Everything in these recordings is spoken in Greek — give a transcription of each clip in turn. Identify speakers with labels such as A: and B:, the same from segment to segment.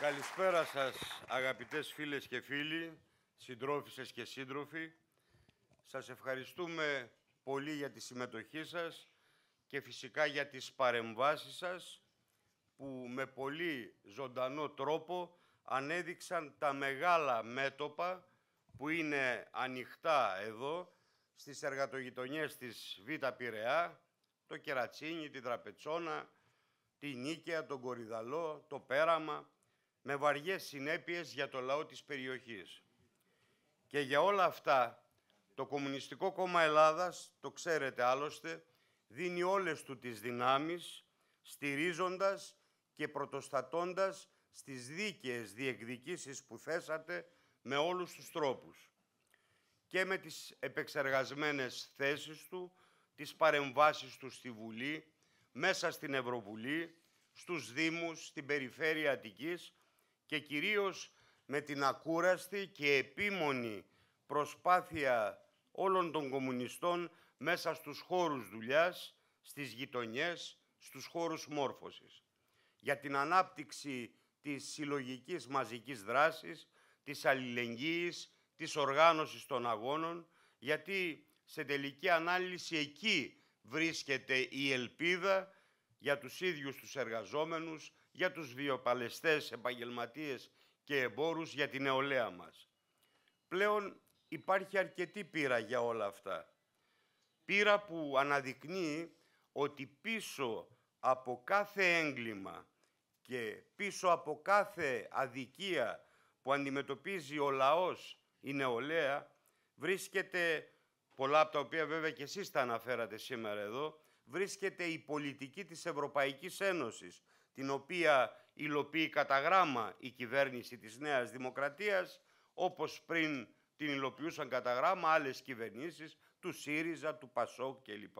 A: Καλησπέρα σας αγαπητές φίλες και φίλοι, συντρόφισσες και σύντροφοι. Σας ευχαριστούμε πολύ για τη συμμετοχή σας και φυσικά για τις παρεμβάσεις σας που με πολύ ζωντανό τρόπο ανέδειξαν τα μεγάλα μέτωπα που είναι ανοιχτά εδώ στις εργατογειτονιές της Β' Πειραιά, το Κερατσίνι, την Τραπετσόνα, τη Νίκαια, τον Κορυδαλό, το Πέραμα, με βαριές συνέπειες για το λαό της περιοχής. Και για όλα αυτά, το Κομμουνιστικό Κόμμα Ελλάδας, το ξέρετε άλλωστε, δίνει όλες του τις δυνάμεις, στηρίζοντας και πρωτοστατώντας στις δίκαιες διεκδικήσεις που θέσατε με όλους τους τρόπους και με τις επεξεργασμένες θέσεις του, τις παρεμβάσεις του στη Βουλή, μέσα στην Ευρωβουλή, στους Δήμους, στην Περιφέρεια Αττικής και κυρίως με την ακούραστη και επίμονη προσπάθεια όλων των κομμουνιστών μέσα στους χώρους δουλειάς, στις γειτονιές, στους χώρους μόρφωσης. Για την ανάπτυξη της συλλογικής μαζικής δράσης, της αλληλεγγύης, της οργάνωσης των αγώνων, γιατί σε τελική ανάλυση εκεί βρίσκεται η ελπίδα για τους ίδιους τους εργαζόμενους, για τους βιοπαλαιστές, επαγγελματίες και εμπόρους για την νεολαία μας. Πλέον υπάρχει αρκετή πείρα για όλα αυτά. Πείρα που αναδεικνύει ότι πίσω από κάθε έγκλημα και πίσω από κάθε αδικία που αντιμετωπίζει ο λαός, η νεολαία, βρίσκεται, πολλά από τα οποία βέβαια και εσείς τα αναφέρατε σήμερα εδώ, βρίσκεται η πολιτική της Ευρωπαϊκής Ένωσης, την οποία υλοποιεί κατά γράμμα η κυβέρνηση της Νέας Δημοκρατίας, όπως πριν την υλοποιούσαν κατά γράμμα άλλες κυβερνήσεις, του ΣΥΡΙΖΑ, του ΠΑΣΟΚ κλπ.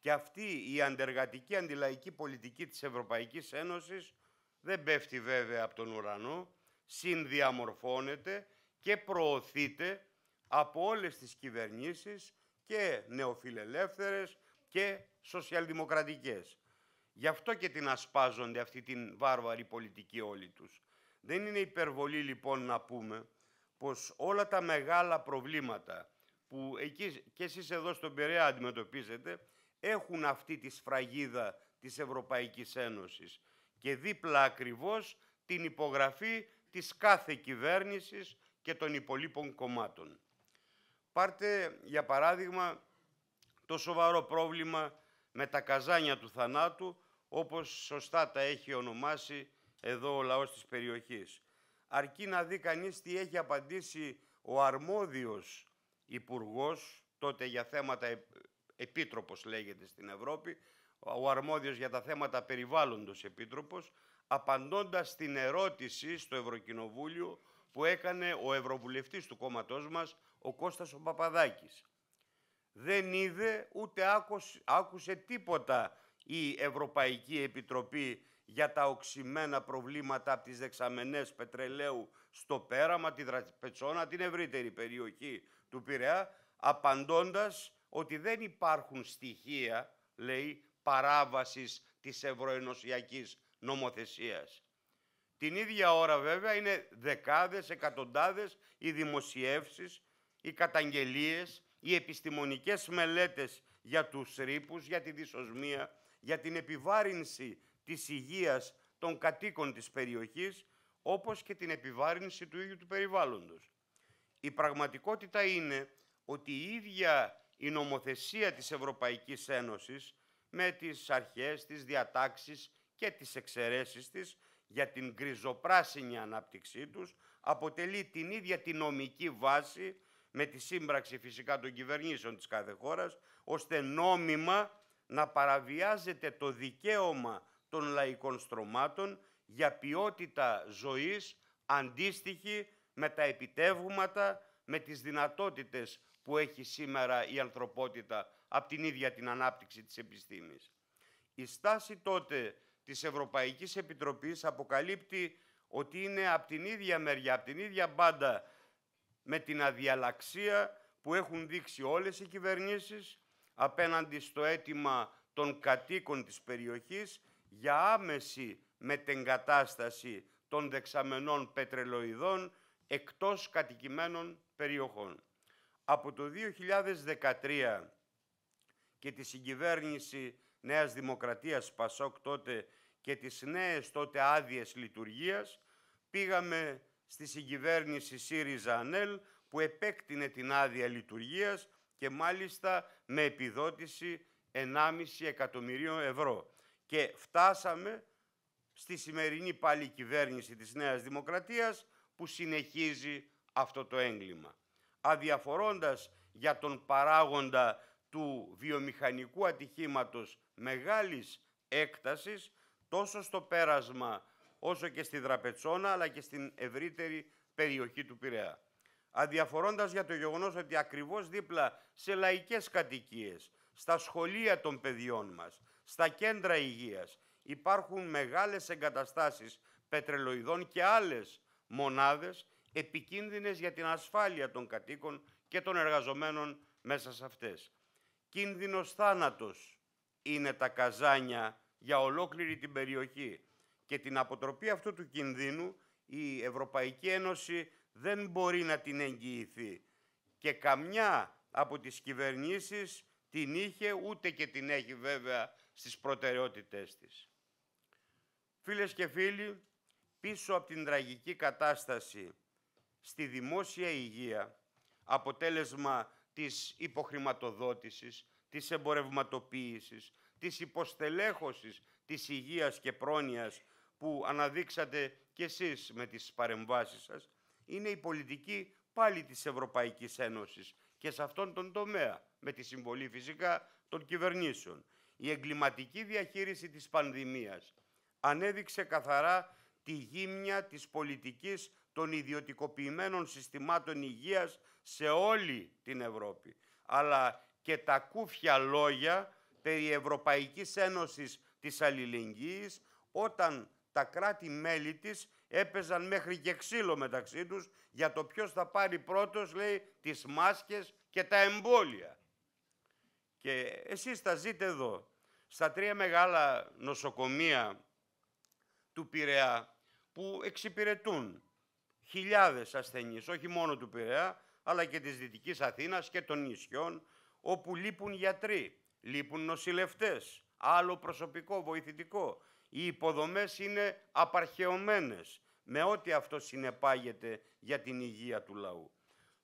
A: Και αυτή η αντεργατική αντιλαϊκή πολιτική της Ευρωπαϊκής Ένωσης δεν πέφτει βέβαια από τον ουρανό, συνδιαμορφώνεται και προωθείται από όλες τις κυβερνήσεις και νεοφιλελεύθερες και σοσιαλδημοκρατικές. Γι' αυτό και την ασπάζονται αυτή την βάρβαρη πολιτική όλοι τους. Δεν είναι υπερβολή λοιπόν να πούμε πως όλα τα μεγάλα προβλήματα που εκεί και εσείς εδώ στον Πειραιά αντιμετωπίζετε έχουν αυτή τη σφραγίδα της Ευρωπαϊκής Ένωσης και δίπλα ακριβώς την υπογραφή της κάθε κυβέρνησης και των υπολείπων κομμάτων. Πάρτε, για παράδειγμα, το σοβαρό πρόβλημα με τα καζάνια του θανάτου όπως σωστά τα έχει ονομάσει εδώ ο λαός της περιοχής. Αρκεί να δει κανείς τι έχει απαντήσει ο αρμόδιος υπουργός, τότε για θέματα επίτροπος λέγεται στην Ευρώπη, ο αρμόδιος για τα θέματα περιβάλλοντος επίτροπος, απαντώντας στην ερώτηση στο Ευρωκοινοβούλιο που έκανε ο Ευρωβουλευτής του κόμματός μας, ο Κώστας ο Παπαδάκης. Δεν είδε ούτε άκουσε τίποτα η Ευρωπαϊκή Επιτροπή για τα οξυμένα προβλήματα από τις δεξαμενές πετρελαίου στο Πέραμα, τη πετσόνα την ευρύτερη περιοχή του Πειραιά, απαντώντας ότι δεν υπάρχουν στοιχεία, λέει, παράβασης της ευρωενωσιακής νομοθεσίας. Την ίδια ώρα βέβαια είναι δεκάδες, εκατοντάδες οι δημοσιεύσεις, οι καταγγελίες, οι επιστημονικές μελέτες για τους ρήπους, για τη δυσοσμία για την επιβάρυνση της υγείας των κατοίκων της περιοχής, όπως και την επιβάρυνση του ίδιου του περιβάλλοντος. Η πραγματικότητα είναι ότι η ίδια η νομοθεσία της Ευρωπαϊκής Ένωσης με τις αρχές, τις διατάξεις και τις εξαιρέσεις της για την γκριζοπράσινη ανάπτυξή τους αποτελεί την ίδια τη νομική βάση με τη σύμπραξη φυσικά των κυβερνήσεων της κάθε χώρας ώστε νόμιμα να παραβιάζεται το δικαίωμα των λαϊκών στρωμάτων για ποιότητα ζωής αντίστοιχη με τα επιτεύγματα, με τις δυνατότητες που έχει σήμερα η ανθρωπότητα από την ίδια την ανάπτυξη της επιστήμης. Η στάση τότε της Ευρωπαϊκής Επιτροπής αποκαλύπτει ότι είναι από την ίδια μεριά, από την ίδια μπάντα με την αδιαλαξία που έχουν δείξει όλες οι κυβερνήσεις απέναντι στο αίτημα των κατοίκων της περιοχής για άμεση μετεγκατάσταση των δεξαμενών πετρελοειδών εκτός κατοικημένων περιοχών. Από το 2013 και τη συγκυβέρνηση Νέας Δημοκρατίας Πασόκ τότε και τις νέες τότε άδειες λειτουργίας, πήγαμε στη συγκυβέρνηση ΣΥΡΙΖΑ ΑΝΕΛ που επέκτηνε την άδεια λειτουργίας και μάλιστα με επιδότηση 1,5 εκατομμυρίων ευρώ. Και φτάσαμε στη σημερινή πάλι κυβέρνηση της Νέας Δημοκρατίας που συνεχίζει αυτό το έγκλημα. Αδιαφορώντας για τον παράγοντα του βιομηχανικού ατυχήματος μεγάλης έκτασης, τόσο στο πέρασμα όσο και στη Δραπετσόνα, αλλά και στην ευρύτερη περιοχή του Πειραιά αδιαφορώντας για το γεγονός ότι ακριβώς δίπλα σε λαϊκές κατοικίες, στα σχολεία των παιδιών μας, στα κέντρα υγείας, υπάρχουν μεγάλες εγκαταστάσεις πετρελοειδών και άλλες μονάδες επικίνδυνες για την ασφάλεια των κατοίκων και των εργαζομένων μέσα σε αυτές. Κίνδυνος θάνατος είναι τα καζάνια για ολόκληρη την περιοχή και την αποτροπή αυτού του κινδύνου η Ευρωπαϊκή Ένωση δεν μπορεί να την εγγυηθεί. Και καμιά από τις κυβερνήσεις την είχε, ούτε και την έχει βέβαια στις προτεραιότητές της. Φίλες και φίλοι, πίσω από την τραγική κατάσταση στη δημόσια υγεία, αποτέλεσμα της υποχρηματοδότησης, της εμπορευματοποίησης, της υποστελέχωσης της υγείας και πρόνοιας που αναδείξατε κι εσείς με τις παρεμβάσεις σας, είναι η πολιτική πάλι της Ευρωπαϊκής Ένωσης και σε αυτόν τον τομέα, με τη συμβολή φυσικά των κυβερνήσεων. Η εγκληματική διαχείριση της πανδημίας ανέδειξε καθαρά τη γύμνια της πολιτικής των ιδιωτικοποιημένων συστημάτων υγείας σε όλη την Ευρώπη. Αλλά και τα κούφια λόγια περί Ευρωπαϊκής Ένωσης της Αλληλεγγύης όταν τα κράτη-μέλη της έπαιζαν μέχρι και ξύλο μεταξύ τους για το ποιος θα πάρει πρώτος, λέει, τις μάσκες και τα εμβόλια. Και εσείς τα ζείτε εδώ, στα τρία μεγάλα νοσοκομεία του Πειραιά, που εξυπηρετούν χιλιάδες ασθενείς, όχι μόνο του Πειραιά, αλλά και της Δυτικής Αθήνας και των νησιών, όπου λείπουν γιατροί, λείπουν νοσηλευτές, άλλο προσωπικό βοηθητικό. Οι υποδομές είναι απαρχαιωμένες με ό,τι αυτό συνεπάγεται για την υγεία του λαού.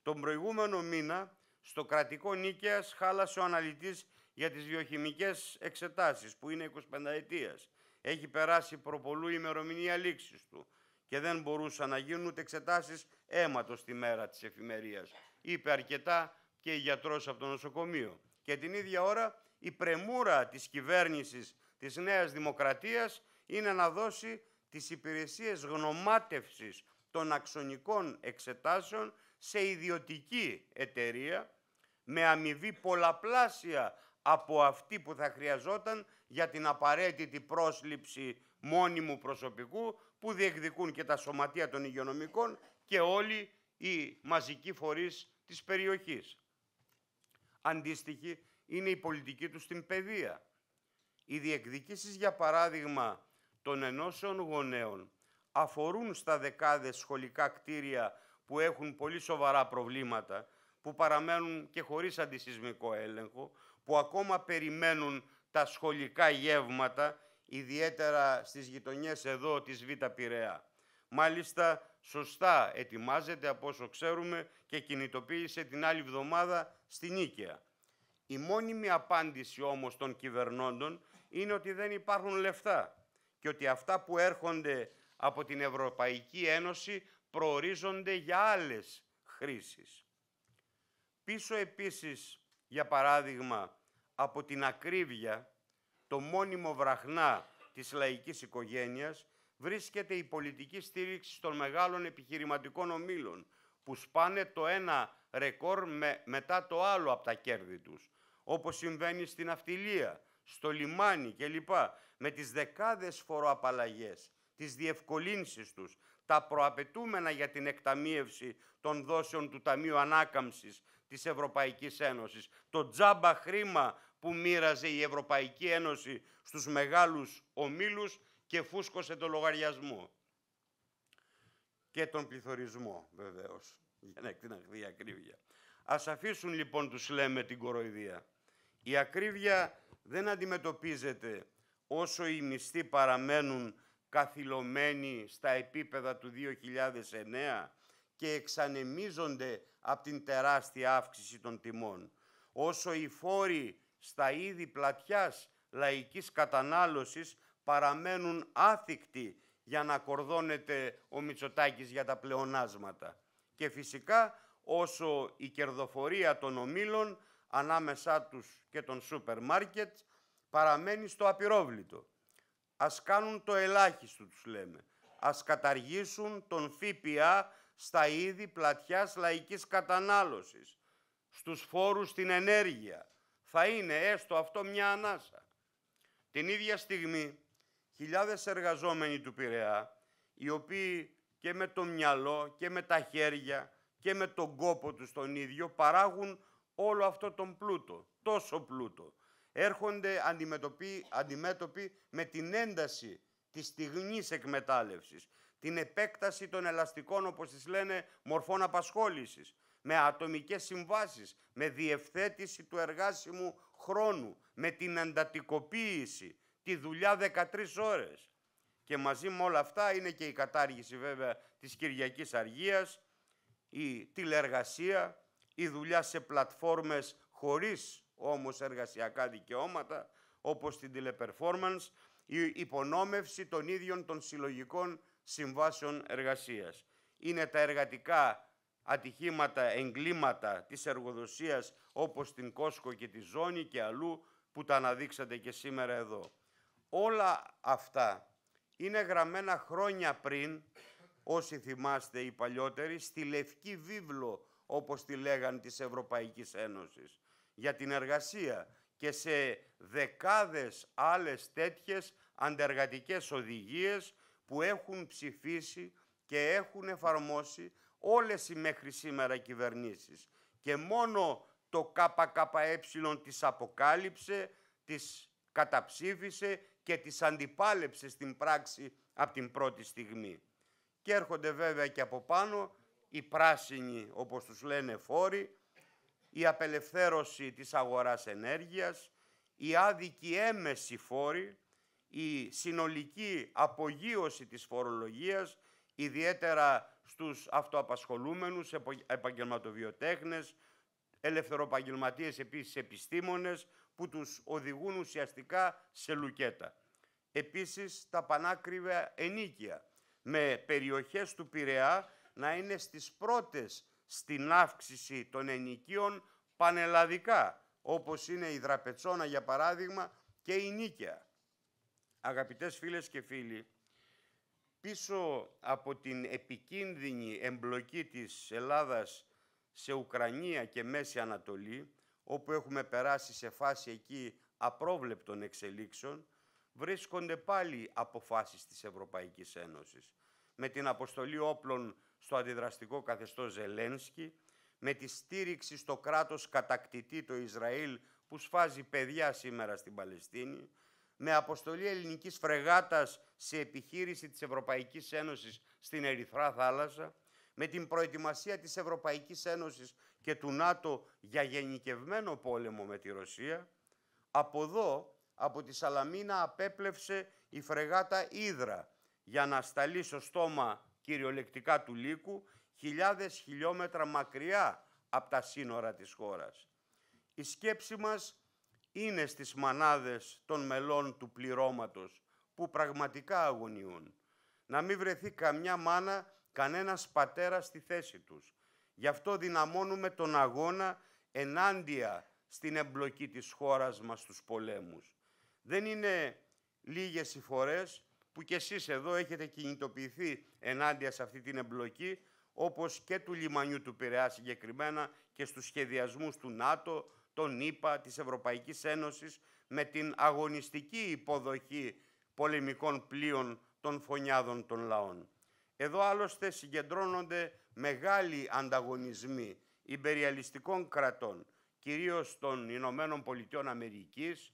A: Τον προηγούμενο μήνα, στο κρατικό Νίκαιας, χάλασε ο αναλυτής για τις βιοχημικές εξετάσεις, που είναι 25 ετίας. Έχει περάσει προπολού η ημερομηνία λήξης του και δεν μπορούσαν να γίνουν ούτε εξετάσεις αίματος τη μέρα της εφημερίας. Είπε αρκετά και η γιατρός από το νοσοκομείο. Και την ίδια ώρα η πρεμούρα της κυβέρνησης της Νέας Δημοκρατίας είναι να δώσει τις υπηρεσίες γνωμάτευσης των αξονικών εξετάσεων σε ιδιωτική εταιρεία με αμοιβή πολλαπλάσια από αυτή που θα χρειαζόταν για την απαραίτητη πρόσληψη μόνιμου προσωπικού που διεκδικούν και τα σωματεία των υγειονομικών και όλοι οι μαζικοί φορείς της περιοχής. Αντίστοιχη είναι η πολιτική τους στην παιδεία. Οι διεκδικήσεις, για παράδειγμα, των ενώσεων γονέων αφορούν στα δεκάδες σχολικά κτίρια που έχουν πολύ σοβαρά προβλήματα, που παραμένουν και χωρίς αντισυσμικό έλεγχο, που ακόμα περιμένουν τα σχολικά γεύματα, ιδιαίτερα στις γειτονιές εδώ της Β' Πειραιά. Μάλιστα, σωστά ετοιμάζεται, από όσο ξέρουμε, και κινητοποίησε την άλλη εβδομάδα στην Νίκαια. Η μόνιμη απάντηση όμως των κυβερνώντων είναι ότι δεν υπάρχουν λεφτά και ότι αυτά που έρχονται από την Ευρωπαϊκή Ένωση προορίζονται για άλλες χρήσεις. Πίσω επίσης, για παράδειγμα, από την ακρίβεια, το μόνιμο βραχνά της λαϊκής οικογένειας, βρίσκεται η πολιτική στήριξη των μεγάλων επιχειρηματικών ομίλων, που σπάνε το ένα ρεκόρ με, μετά το άλλο από τα κέρδη τους, όπως συμβαίνει στην αυτιλία, στο λιμάνι κλπ. Με τις δεκάδες φοροαπαλλαγές, τις διευκολύνσεις τους, τα προαπαιτούμενα για την εκταμίευση των δόσεων του Ταμείου Ανάκαμψης της Ευρωπαϊκής Ένωσης, το τζάμπα χρήμα που μοίραζε η Ευρωπαϊκή Ένωση στους μεγάλους ομίλους και φούσκωσε το λογαριασμό. Και τον πληθωρισμό, βεβαίως, για να εκτιναχθεί η ακρίβεια. Ας αφήσουν λοιπόν τους λέμε την κοροϊδία. Η ακρίβεια δεν αντιμετωπίζεται όσο οι μισθοί παραμένουν καθυλωμένοι στα επίπεδα του 2009 και εξανεμίζονται από την τεράστια αύξηση των τιμών. Όσο οι φόροι στα είδη πλατιάς λαϊκής κατανάλωσης παραμένουν άθικτοι για να κορδώνεται ο Μητσοτάκης για τα πλεονάσματα. Και φυσικά όσο η κερδοφορία των ομίλων ανάμεσά τους και των σούπερ μάρκετ παραμένει στο απειρόβλητο. Ας κάνουν το ελάχιστο τους λέμε. Ας καταργήσουν τον ΦΠΑ στα είδη πλατιάς λαϊκής κατανάλωσης, στους φόρους στην ενέργεια. Θα είναι έστω αυτό μια ανάσα. Την ίδια στιγμή, χιλιάδες εργαζόμενοι του Πειραιά, οι οποίοι και με το μυαλό και με τα χέρια και με τον κόπο τους τον ίδιο παράγουν όλο αυτό τον πλούτο, τόσο πλούτο. Έρχονται αντιμετωποι, αντιμέτωποι με την ένταση της στιγνής εκμετάλλευσης, την επέκταση των ελαστικών, όπως τις λένε, μορφών απασχόλησης, με ατομικές συμβάσεις, με διευθέτηση του εργάσιμου χρόνου, με την εντατικοποίηση, τη δουλειά 13 ώρες. Και μαζί με όλα αυτά είναι και η κατάργηση βέβαια της Κυριακής Αργίας, η τηλεργασία, η δουλειά σε πλατφόρμες χωρίς όμως εργασιακά δικαιώματα, όπως την τηλεπερφόρμανς, η υπονόμευση των ίδιων των συλλογικών συμβάσεων εργασίας. Είναι τα εργατικά ατυχήματα, εγκλήματα της εργοδοσίας όπως την Κόσκο και τη Ζώνη και αλλού που τα αναδείξατε και σήμερα εδώ. Όλα αυτά είναι γραμμένα χρόνια πριν, όσοι θυμάστε οι παλιότεροι, στη Λευκή Βίβλο όπως τη λέγαν της Ευρωπαϊκής Ένωσης, για την εργασία και σε δεκάδες άλλες τέτοιες αντεργατικές οδηγίες που έχουν ψηφίσει και έχουν εφαρμόσει όλες οι μέχρι σήμερα κυβερνήσεις. Και μόνο το ΚΚΕ τις αποκάλυψε, τις καταψήφισε και τις αντιπάλεψε στην πράξη από την πρώτη στιγμή. Και έρχονται βέβαια και από πάνω οι πράσινοι, όπως τους λένε, φόροι, η απελευθέρωση της αγοράς ενέργειας, η άδικη έμεση φόρη, η συνολική απογείωση της φορολογίας, ιδιαίτερα στους αυτοαπασχολούμενους, επαγγελματοβιοτέχνες, ελευθεροπαγγελματίες επίσης επιστήμονες, που τους οδηγούν ουσιαστικά σε λουκέτα. Επίσης τα πανάκριβα ενίκια, με περιοχές του Πειραιά να είναι στις πρώτες στην αύξηση των ενοικίων πανελλαδικά, όπως είναι η Δραπετσόνα για παράδειγμα και η Νίκαια. Αγαπητές φίλες και φίλοι, πίσω από την επικίνδυνη εμπλοκή της Ελλάδας σε Ουκρανία και Μέση Ανατολή, όπου έχουμε περάσει σε φάση εκεί απρόβλεπτων εξελίξεων, βρίσκονται πάλι αποφάσεις της Ευρωπαϊκής Ένωσης. Με την αποστολή όπλων στο αντιδραστικό καθεστώς Ζελένσκι, με τη στήριξη στο κράτος κατακτητή το Ισραήλ που σφάζει παιδιά σήμερα στην Παλαιστίνη, με αποστολή ελληνικής φρεγάτας σε επιχείρηση της Ευρωπαϊκής Ένωσης στην Ερυθρά Θάλασσα, με την προετοιμασία της Ευρωπαϊκής Ένωσης και του ΝΑΤΟ για γενικευμένο πόλεμο με τη Ρωσία, από εδώ, από τη Σαλαμίνα, απέπλευσε η φρεγάτα Ήδρα για να σταλεί στο στόμα κυριολεκτικά του Λύκου, χιλιάδες χιλιόμετρα μακριά από τα σύνορα της χώρας. Η σκέψη μας είναι στις μανάδες των μελών του πληρώματος που πραγματικά αγωνιούν. Να μην βρεθεί καμιά μάνα, κανένας πατέρας στη θέση τους. Γι' αυτό δυναμώνουμε τον αγώνα ενάντια στην εμπλοκή της χώρας μας στους πολέμους. Δεν είναι λίγες οι φορές που κι εσείς εδώ έχετε κινητοποιηθεί ενάντια σε αυτή την εμπλοκή, όπως και του λιμανιού του Πειραιά συγκεκριμένα και στους σχεδιασμούς του ΝΑΤΟ, των ΙΠΑ, της Ευρωπαϊκής Ένωσης, με την αγωνιστική υποδοχή πολεμικών πλοίων των φωνιάδων των λαών. Εδώ άλλωστε συγκεντρώνονται μεγάλοι ανταγωνισμοί υπεριαλιστικών κρατών, κυρίως των Ηνωμένων Πολιτειών Αμερικής,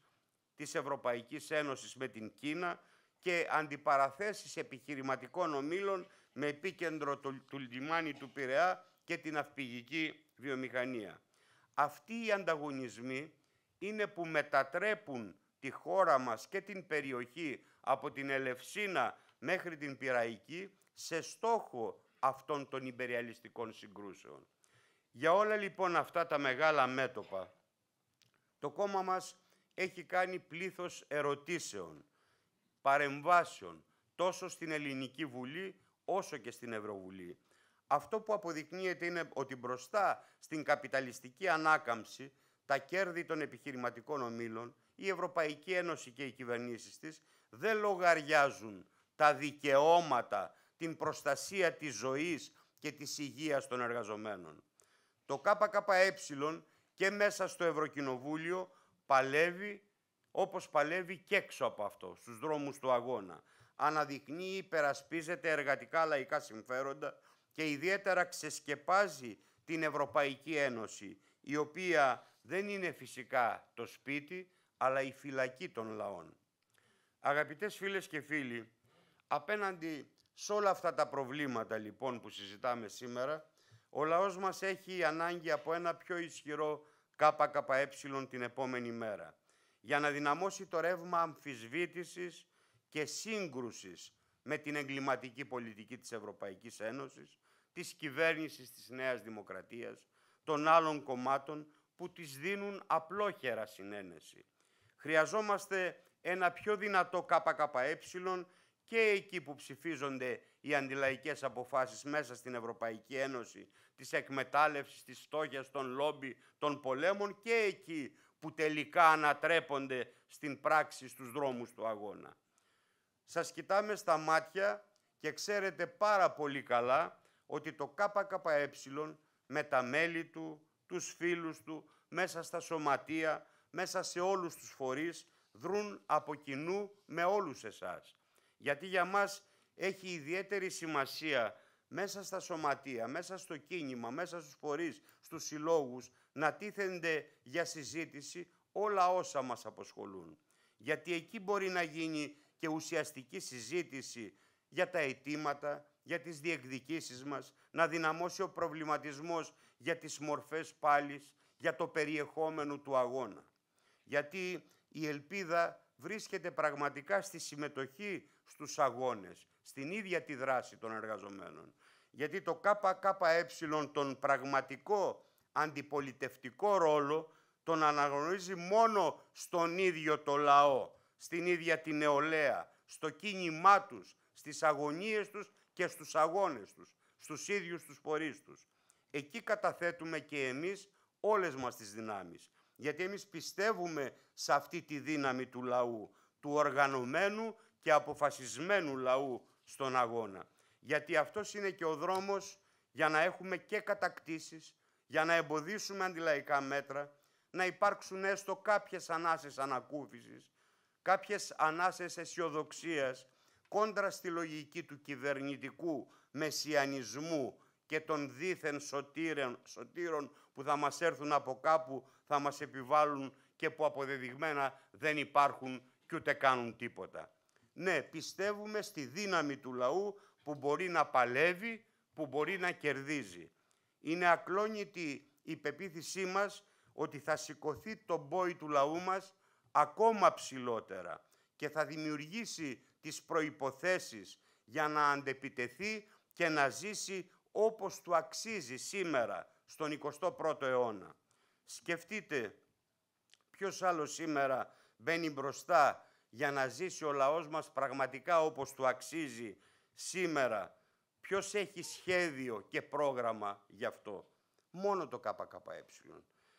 A: της Ευρωπαϊκής Ένωσης με την Κίνα και αντιπαραθέσεις επιχειρηματικών ομήλων με επίκεντρο του, λιμάνι του Πειραιά και την αυπηγική βιομηχανία. Αυτοί οι ανταγωνισμοί είναι που μετατρέπουν τη χώρα μας και την περιοχή από την Ελευσίνα μέχρι την Πειραϊκή σε στόχο αυτών των υπεριαλιστικών συγκρούσεων. Για όλα λοιπόν αυτά τα μεγάλα μέτωπα, το κόμμα μας έχει κάνει πλήθος ερωτήσεων παρεμβάσεων τόσο στην Ελληνική Βουλή όσο και στην Ευρωβουλή. Αυτό που αποδεικνύεται είναι ότι μπροστά στην καπιταλιστική ανάκαμψη τα κέρδη των επιχειρηματικών ομίλων η Ευρωπαϊκή Ένωση και οι κυβερνήσεις της δεν λογαριάζουν τα δικαιώματα, την προστασία της ζωής και της υγείας των εργαζομένων. Το ΚΚΕ και μέσα στο Ευρωκοινοβούλιο παλεύει όπως παλεύει και έξω από αυτό, στους δρόμους του αγώνα. Αναδεικνύει, υπερασπίζεται εργατικά λαϊκά συμφέροντα και ιδιαίτερα ξεσκεπάζει την Ευρωπαϊκή Ένωση, η οποία δεν είναι φυσικά το σπίτι, αλλά η φυλακή των λαών. Αγαπητές φίλες και φίλοι, απέναντι σε όλα αυτά τα προβλήματα λοιπόν που συζητάμε σήμερα, ο λαός μας έχει ανάγκη από ένα πιο ισχυρό ΚΚΕ την επόμενη μέρα για να δυναμώσει το ρεύμα αμφισβήτησης και σύγκρουσης με την εγκληματική πολιτική της Ευρωπαϊκής Ένωσης, της κυβέρνησης της Νέας Δημοκρατίας, των άλλων κομμάτων που τις δίνουν απλόχερα συνένεση. Χρειαζόμαστε ένα πιο δυνατό ΚΚΕ και εκεί που ψηφίζονται οι αντιλαϊκές αποφάσεις μέσα στην Ευρωπαϊκή Ένωση, της εκμετάλλευσης, της στόχιας, των λόμπι, των πολέμων και εκεί που τελικά ανατρέπονται στην πράξη στους δρόμους του αγώνα. Σας κοιτάμε στα μάτια και ξέρετε πάρα πολύ καλά ότι το ΚΚΕ με τα μέλη του, τους φίλους του, μέσα στα σωματεία, μέσα σε όλους τους φορείς, δρούν από κοινού με όλους εσάς. Γιατί για μας έχει ιδιαίτερη σημασία μέσα στα σωματεία, μέσα στο κίνημα, μέσα στους φορείς, στους συλλόγους, να τίθενται για συζήτηση όλα όσα μας αποσχολούν. Γιατί εκεί μπορεί να γίνει και ουσιαστική συζήτηση για τα αιτήματα, για τις διεκδικήσεις μας, να δυναμώσει ο προβληματισμός για τις μορφές πάλης, για το περιεχόμενο του αγώνα. Γιατί η ελπίδα βρίσκεται πραγματικά στη συμμετοχή στους αγώνες, στην ίδια τη δράση των εργαζομένων γιατί το ΚΚΕ τον πραγματικό αντιπολιτευτικό ρόλο τον αναγνωρίζει μόνο στον ίδιο το λαό, στην ίδια την νεολαία, στο κίνημά τους, στις αγωνίες τους και στους αγώνες τους, στους ίδιους τους πορείς τους. Εκεί καταθέτουμε και εμείς όλες μας τις δυνάμεις. Γιατί εμείς πιστεύουμε σε αυτή τη δύναμη του λαού, του οργανωμένου και αποφασισμένου λαού στον αγώνα γιατί αυτός είναι και ο δρόμος για να έχουμε και κατακτήσεις, για να εμποδίσουμε αντιλαϊκά μέτρα, να υπάρξουν έστω κάποιες ανάσες ανακούφισης, κάποιες ανάσες αισιοδοξίας κόντρα στη λογική του κυβερνητικού μεσιανισμού και των δίθεν σωτήρων, σωτήρων που θα μας έρθουν από κάπου, θα μας επιβάλλουν και που αποδεδειγμένα δεν υπάρχουν και ούτε κάνουν τίποτα. Ναι, πιστεύουμε στη δύναμη του λαού που μπορεί να παλεύει, που μπορεί να κερδίζει. Είναι ακλόνητη η πεποίθησή μας ότι θα σηκωθεί το μπόι του λαού μας ακόμα ψηλότερα και θα δημιουργήσει τις προϋποθέσεις για να αντεπιτεθεί και να ζήσει όπως του αξίζει σήμερα, στον 21ο αιώνα. Σκεφτείτε ποιος άλλος σήμερα μπαίνει μπροστά για να ζήσει ο λαός μας πραγματικά όπως του αξίζει σήμερα ποιος έχει σχέδιο και πρόγραμμα γι' αυτό. Μόνο το ΚΚΕ.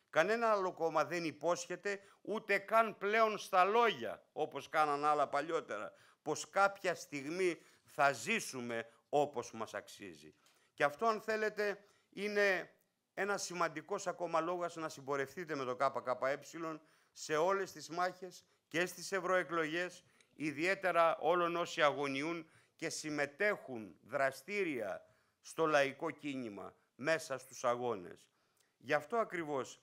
A: Κανένα άλλο κόμμα δεν υπόσχεται ούτε καν πλέον στα λόγια, όπως κάναν άλλα παλιότερα, πως κάποια στιγμή θα ζήσουμε όπως μας αξίζει. Και αυτό, αν θέλετε, είναι ένα σημαντικός ακόμα λόγος να συμπορευτείτε με το ΚΚΕ σε όλες τις μάχες και στις ευρωεκλογές, ιδιαίτερα όλων όσοι αγωνιούν και συμμετέχουν δραστήρια στο λαϊκό κίνημα μέσα στους αγώνες. Γι' αυτό ακριβώς,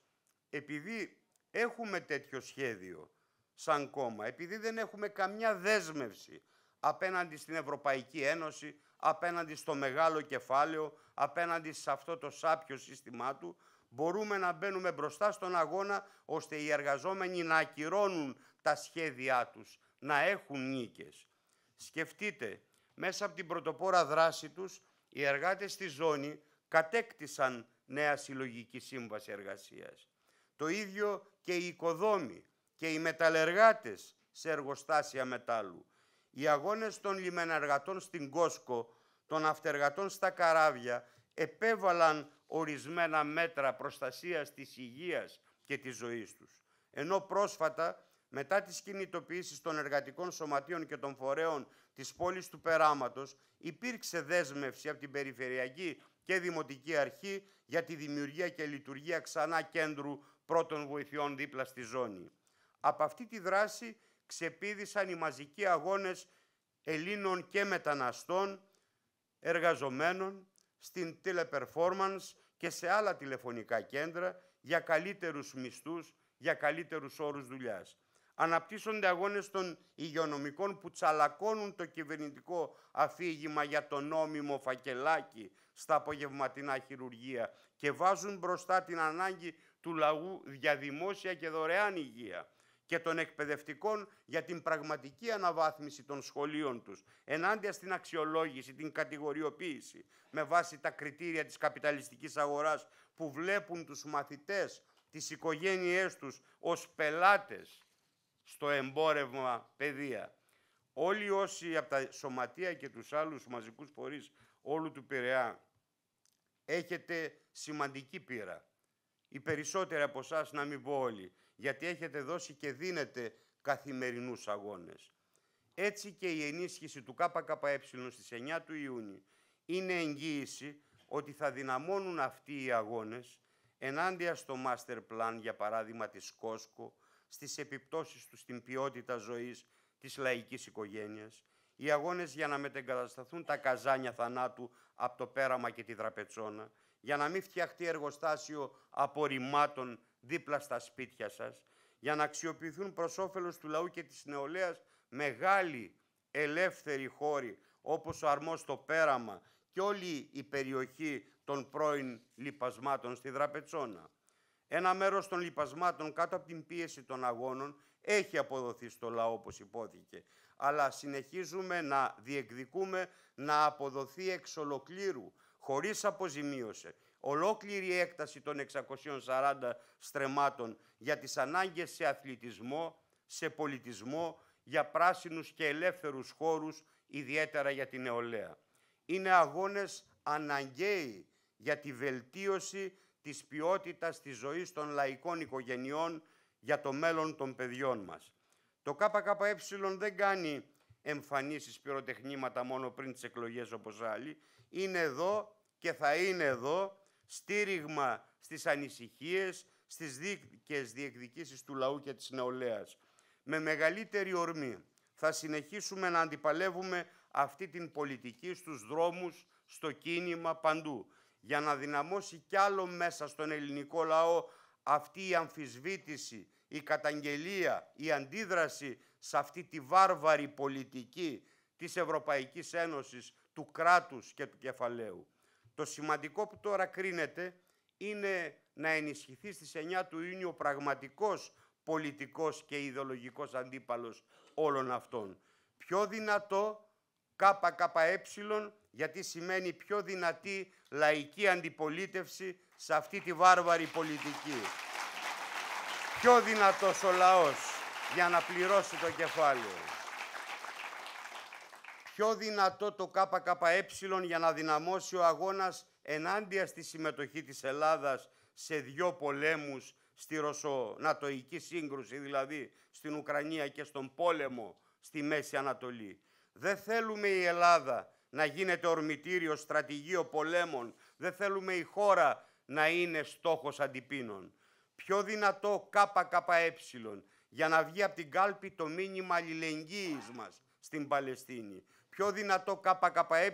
A: επειδή έχουμε τέτοιο σχέδιο σαν κόμμα, επειδή δεν έχουμε καμιά δέσμευση απέναντι στην Ευρωπαϊκή Ένωση, απέναντι στο μεγάλο κεφάλαιο, απέναντι σε αυτό το σάπιο σύστημά του, μπορούμε να μπαίνουμε μπροστά στον αγώνα, ώστε οι εργαζόμενοι να ακυρώνουν τα σχέδιά τους, να έχουν νίκες. Σκεφτείτε, μέσα από την πρωτοπόρα δράση τους, οι εργάτες στη ζώνη κατέκτησαν νέα συλλογική σύμβαση εργασίας. Το ίδιο και οι οικοδόμοι και οι μεταλλεργάτες σε εργοστάσια μετάλλου. Οι αγώνες των λιμεναργατών στην Κόσκο, των αυτεργατών στα καράβια, επέβαλαν ορισμένα μέτρα προστασίας της υγείας και της ζωής τους. Ενώ πρόσφατα μετά τις κινητοποιήσεις των εργατικών σωματείων και των φορέων της πόλης του Περάματος, υπήρξε δέσμευση από την Περιφερειακή και Δημοτική Αρχή για τη δημιουργία και λειτουργία ξανά κέντρου πρώτων βοηθειών δίπλα στη ζώνη. Από αυτή τη δράση ξεπίδησαν οι μαζικοί αγώνες Ελλήνων και μεταναστών, εργαζομένων, στην teleperformance και σε άλλα τηλεφωνικά κέντρα για καλύτερους μισθούς, για καλύτερους όρους δουλειάς αναπτύσσονται αγώνες των υγειονομικών που τσαλακώνουν το κυβερνητικό αφήγημα για το νόμιμο φακελάκι στα απογευματινά χειρουργία και βάζουν μπροστά την ανάγκη του λαού για δημόσια και δωρεάν υγεία και των εκπαιδευτικών για την πραγματική αναβάθμιση των σχολείων τους, ενάντια στην αξιολόγηση, την κατηγοριοποίηση, με βάση τα κριτήρια της καπιταλιστικής αγοράς που βλέπουν τους μαθητές, τις οικογένειές τους ως πελάτες στο εμπόρευμα παιδεία. Όλοι όσοι από τα σωματεία και τους άλλους μαζικούς φορείς όλου του Πειραιά έχετε σημαντική πείρα. Οι περισσότεροι από εσάς να μην πω όλοι, γιατί έχετε δώσει και δίνετε καθημερινούς αγώνες. Έτσι και η ενίσχυση του ΚΚΕ στις 9 του Ιούνιου είναι εγγύηση ότι θα δυναμώνουν αυτοί οι αγώνες ενάντια στο master plan, για παράδειγμα, της Κόσκο, στις επιπτώσεις τους στην ποιότητα ζωής της λαϊκής οικογένειας, οι αγώνες για να μετεγκατασταθούν τα καζάνια θανάτου από το πέραμα και τη δραπετσόνα, για να μην φτιαχτεί εργοστάσιο απορριμμάτων δίπλα στα σπίτια σας, για να αξιοποιηθούν προς όφελος του λαού και της νεολαίας μεγάλοι ελεύθεροι χώροι όπως ο Αρμός στο Πέραμα και όλη η περιοχή των πρώην λοιπασμάτων στη Δραπετσόνα. Ένα μέρος των λιπασμάτων κάτω από την πίεση των αγώνων έχει αποδοθεί στο λαό όπως υπόθηκε. Αλλά συνεχίζουμε να διεκδικούμε να αποδοθεί εξ ολοκλήρου, χωρίς αποζημίωση. Ολόκληρη έκταση των 640 στρεμάτων για τις ανάγκες σε αθλητισμό, σε πολιτισμό, για πράσινους και ελεύθερους χώρους, ιδιαίτερα για την νεολαία. Είναι αγώνες αναγκαίοι για τη βελτίωση της ποιότητας της ζωής των λαϊκών οικογενειών για το μέλλον των παιδιών μας. Το ΚΚΕ δεν κάνει εμφανίσεις πυροτεχνήματα μόνο πριν τις εκλογές όπως άλλοι. Είναι εδώ και θα είναι εδώ στήριγμα στις ανησυχίες, στις δίκαιες διεκδικήσεις του λαού και της νεολαίας. Με μεγαλύτερη ορμή θα συνεχίσουμε να αντιπαλεύουμε αυτή την πολιτική στους δρόμους, στο κίνημα, παντού για να δυναμώσει κι άλλο μέσα στον ελληνικό λαό αυτή η αμφισβήτηση, η καταγγελία, η αντίδραση σε αυτή τη βάρβαρη πολιτική της Ευρωπαϊκής Ένωσης, του κράτους και του κεφαλαίου. Το σημαντικό που τώρα κρίνεται είναι να ενισχυθεί στις 9 του Ιούνιου ο πραγματικός πολιτικός και ιδεολογικός αντίπαλος όλων αυτών. Πιο δυνατό ΚΚΕ γιατί σημαίνει πιο δυνατή λαϊκή αντιπολίτευση σε αυτή τη βάρβαρη πολιτική. Πιο δυνατός ο λαός για να πληρώσει το κεφάλαιο. Πιο δυνατό το ΚΚΕ για να δυναμώσει ο αγώνας ενάντια στη συμμετοχή της Ελλάδας σε δυο πολέμους στη ρωσονατοϊκή σύγκρουση, δηλαδή στην Ουκρανία και στον πόλεμο στη Μέση Ανατολή. Δεν θέλουμε η Ελλάδα να γίνεται ορμητήριο, στρατηγείο πολέμων. Δεν θέλουμε η χώρα να είναι στόχος αντιπίνων. Πιο δυνατό ΚΚΕ για να βγει από την κάλπη το μήνυμα αλληλεγγύης μας στην Παλαιστίνη. Πιο δυνατό ΚΚΕ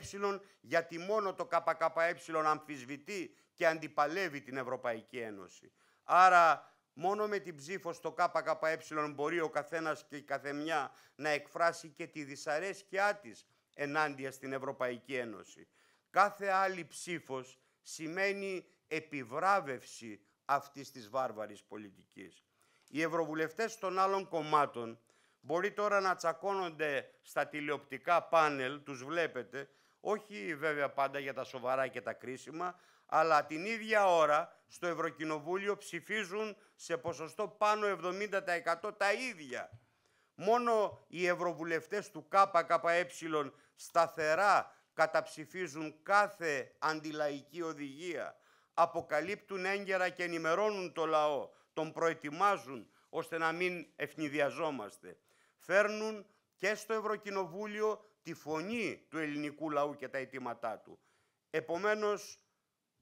A: γιατί μόνο το ΚΚΕ αμφισβητεί και αντιπαλεύει την Ευρωπαϊκή Ένωση. Άρα μόνο με την ψήφο στο ΚΚΕ μπορεί ο καθένας και η καθεμιά να εκφράσει και τη δυσαρέσκειά της ενάντια στην Ευρωπαϊκή Ένωση. Κάθε άλλη ψήφος σημαίνει επιβράβευση αυτής της βάρβαρης πολιτικής. Οι ευρωβουλευτές των άλλων κομμάτων μπορεί τώρα να τσακώνονται στα τηλεοπτικά πάνελ, τους βλέπετε, όχι βέβαια πάντα για τα σοβαρά και τα κρίσιμα, αλλά την ίδια ώρα στο Ευρωκοινοβούλιο ψηφίζουν σε ποσοστό πάνω 70% τα ίδια. Μόνο οι ευρωβουλευτές του ΚΚΕ σταθερά καταψηφίζουν κάθε αντιλαϊκή οδηγία, αποκαλύπτουν έγκαιρα και ενημερώνουν το λαό, τον προετοιμάζουν ώστε να μην ευνηδιαζόμαστε. Φέρνουν και στο Ευρωκοινοβούλιο τη φωνή του ελληνικού λαού και τα αιτήματά του. Επομένως,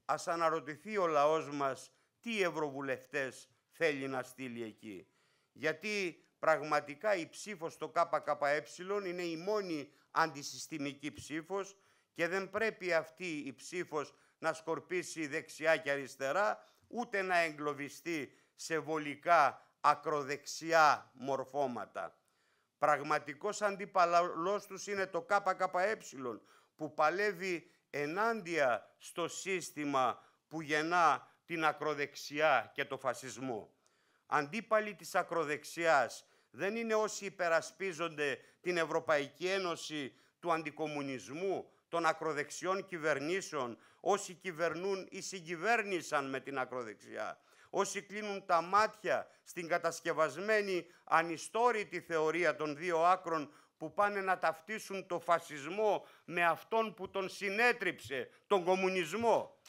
A: ας αναρωτηθεί ο λαός μας τι ευρωβουλευτές θέλει να στείλει εκεί. Γιατί πραγματικά η ψήφος στο ΚΚΕ είναι η μόνη αντισυστημική ψήφος και δεν πρέπει αυτή η ψήφος να σκορπίσει δεξιά και αριστερά, ούτε να εγκλωβιστεί σε βολικά ακροδεξιά μορφώματα. Πραγματικός αντιπαλός τους είναι το ΚΚΕ που παλεύει ενάντια στο σύστημα που γεννά την ακροδεξιά και το φασισμό αντίπαλοι της ακροδεξιάς δεν είναι όσοι υπερασπίζονται την Ευρωπαϊκή Ένωση του αντικομουνισμού, των ακροδεξιών κυβερνήσεων, όσοι κυβερνούν ή συγκυβέρνησαν με την ακροδεξιά, όσοι κλείνουν τα μάτια στην κατασκευασμένη ανιστόρητη θεωρία των δύο άκρων που πάνε να ταυτίσουν το φασισμό με αυτόν που τον συνέτριψε, τον κομμουνισμό.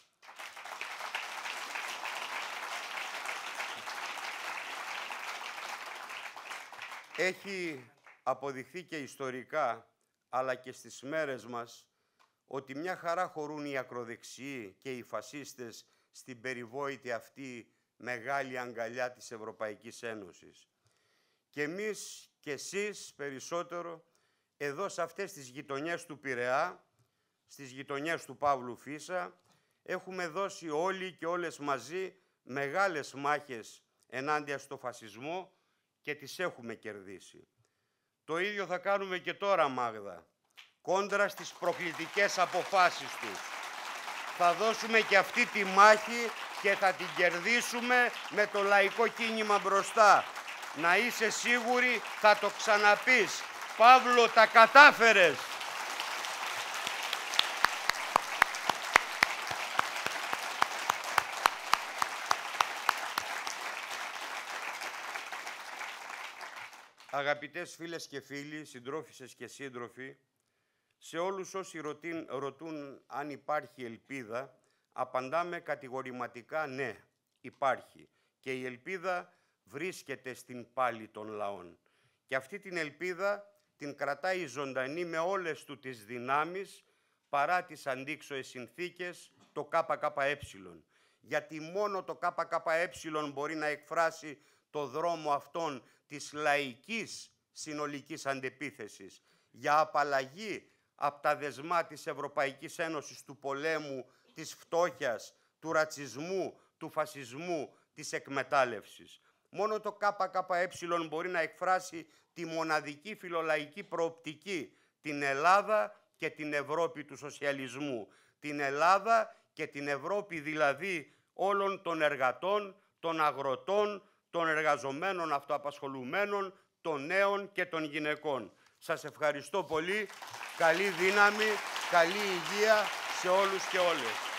A: Έχει αποδειχθεί και ιστορικά, αλλά και στις μέρες μας, ότι μια χαρά χωρούν οι ακροδεξιοί και οι φασίστες στην περιβόητη αυτή μεγάλη αγκαλιά της Ευρωπαϊκής Ένωσης. Και εμείς και εσείς περισσότερο, εδώ σε αυτές τις γειτονιές του Πειραιά, στις γειτονιές του Παύλου Φίσα, έχουμε δώσει όλοι και όλες μαζί μεγάλες μάχες ενάντια στο φασισμό και τις έχουμε κερδίσει. Το ίδιο θα κάνουμε και τώρα, Μάγδα, κόντρα στις προκλητικές αποφάσεις τους. Θα δώσουμε και αυτή τη μάχη και θα την κερδίσουμε με το λαϊκό κίνημα μπροστά. Να είσαι σίγουρη, θα το ξαναπείς. Παύλο, τα κατάφερες! Αγαπητές φίλες και φίλοι, συντρόφισσες και σύντροφοι, σε όλους όσοι ρωτούν αν υπάρχει ελπίδα, απαντάμε κατηγορηματικά ναι, υπάρχει. Και η ελπίδα βρίσκεται στην πάλη των λαών. Και αυτή την ελπίδα την κρατάει ζωντανή με όλες του τις δυνάμεις, παρά τις αντίξωες συνθήκες, το ΚΚΕ. Γιατί μόνο το ΚΚΕ μπορεί να εκφράσει το δρόμο αυτόν της λαϊκής συνολικής αντεπίθεσης για απαλλαγή από τα δεσμά της Ευρωπαϊκής Ένωσης του πολέμου, της φτώχειας, του ρατσισμού, του φασισμού, της εκμετάλλευσης. Μόνο το ΚΚΕ μπορεί να εκφράσει τη μοναδική φιλολαϊκή προοπτική, την Ελλάδα και την Ευρώπη του σοσιαλισμού. Την Ελλάδα και την Ευρώπη δηλαδή όλων των εργατών, των αγροτών, των εργαζομένων αυτοαπασχολουμένων, των νέων και των γυναικών. Σας ευχαριστώ πολύ. Καλή δύναμη, καλή υγεία σε όλους και όλες.